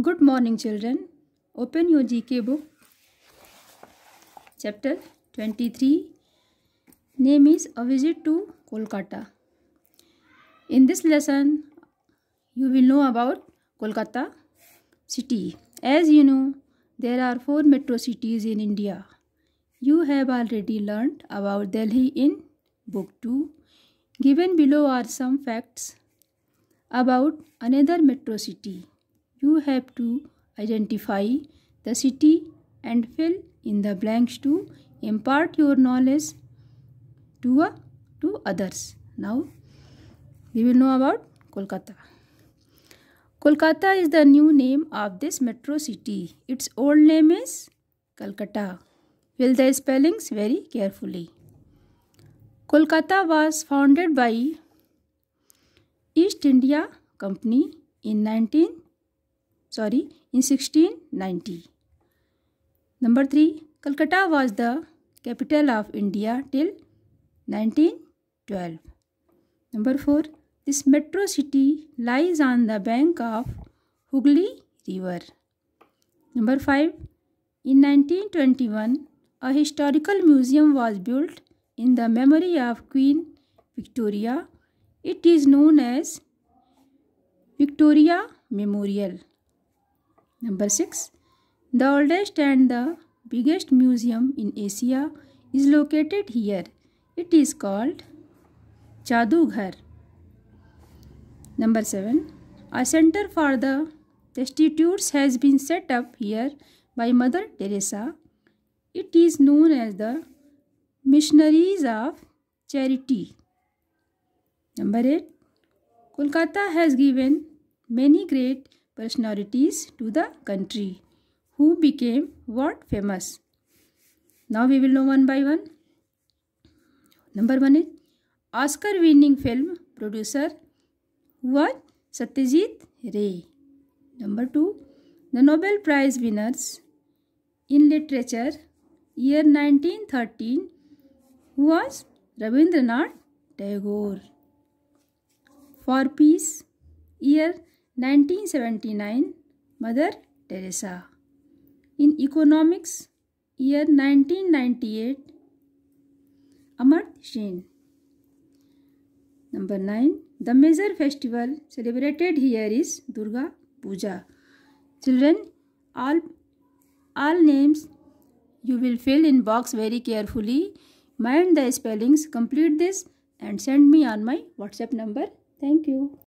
Good morning children. Open your GK book. Chapter 23. Name is A Visit to Kolkata. In this lesson, you will know about Kolkata city. As you know, there are four metro cities in India. You have already learned about Delhi in book 2. Given below are some facts about another metro city you have to identify the city and fill in the blanks to impart your knowledge to, a, uh, to others. Now, we will know about Kolkata. Kolkata is the new name of this metro city. Its old name is Calcutta. Fill the spellings very carefully. Kolkata was founded by East India Company in 19 sorry in 1690. Number 3 Calcutta was the capital of India till 1912. Number 4 This metro city lies on the bank of Hooghly River. Number 5 In 1921 a historical museum was built in the memory of Queen Victoria. It is known as Victoria Memorial. Number six the oldest and the biggest museum in Asia is located here it is called Jadughar number seven a centre for the institutes has been set up here by Mother Teresa it is known as the Missionaries of Charity number eight Kolkata has given many great personalities to the country who became world famous. Now we will know one by one. Number 1 is Oscar winning film producer who was Satyajit Ray. Number 2 the Nobel Prize winners in literature year 1913 who was Rabindranath Tagore. For peace year 1979 Mother Teresa. In economics, year 1998 Amart Sen. Number 9. The major festival celebrated here is Durga Puja. Children, all, all names you will fill in box very carefully. Mind the spellings. Complete this and send me on my WhatsApp number. Thank you.